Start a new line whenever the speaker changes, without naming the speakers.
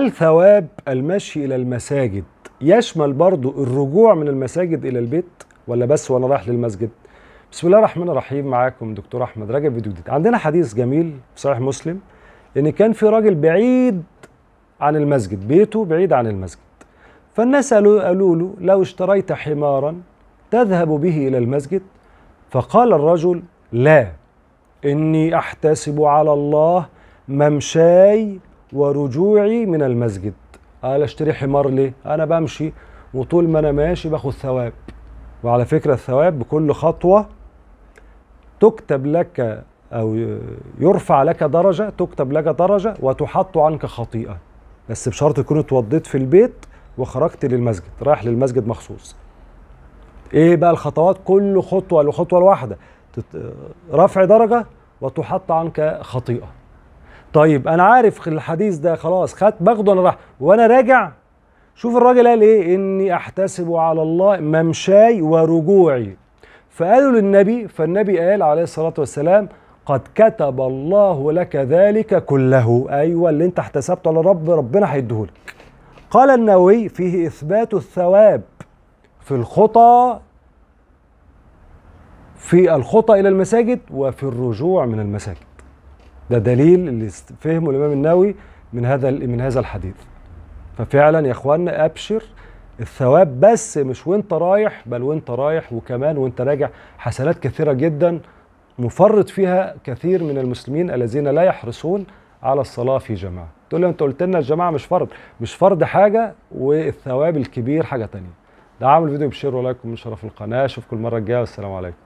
هل ثواب المشي إلى المساجد يشمل برضو الرجوع من المساجد إلى البيت ولا بس وأنا رايح للمسجد؟ بسم الله الرحمن الرحيم معاكم دكتور أحمد رجب فيديو جديد عندنا حديث جميل في صحيح مسلم إن كان في راجل بعيد عن المسجد بيته بعيد عن المسجد فالناس قالوا, قالوا له لو اشتريت حمارا تذهب به إلى المسجد فقال الرجل لا إني أحتسب على الله ممشاي ورجوعي من المسجد قال اشتري حمار ليه انا بمشي وطول ما انا ماشي باخد ثواب وعلى فكره الثواب بكل خطوه تكتب لك او يرفع لك درجه تكتب لك درجه وتحط عنك خطيئه بس بشرط تكون اتوضيت في البيت وخرجت للمسجد رايح للمسجد مخصوص ايه بقى الخطوات كل خطوه لخطوه الواحدة رفع درجه وتحط عنك خطيئه طيب انا عارف الحديث ده خلاص خدت باخده انا راح وانا راجع شوف الراجل قال ايه اني احتسب على الله ممشاي ورجوعي فقالوا للنبي فالنبي قال عليه الصلاه والسلام قد كتب الله لك ذلك كله ايوه اللي انت احتسبته على رب ربنا هيديهولك قال النووي فيه اثبات الثواب في الخطى في الخطى الى المساجد وفي الرجوع من المساجد ده دليل اللي فهمه الامام النووي من هذا من هذا الحديث ففعلا يا اخوانا ابشر الثواب بس مش وانت رايح بل وانت رايح وكمان وانت راجع حسنات كثيره جدا مفرط فيها كثير من المسلمين الذين لا يحرصون على الصلاه في جماعه تقول لي انت قلت لنا الجماعه مش فرض مش فرض حاجه والثواب الكبير حاجه تانية ده عامل فيديو بشير ولايك من شرف القناه اشوفكم المره الجايه والسلام عليكم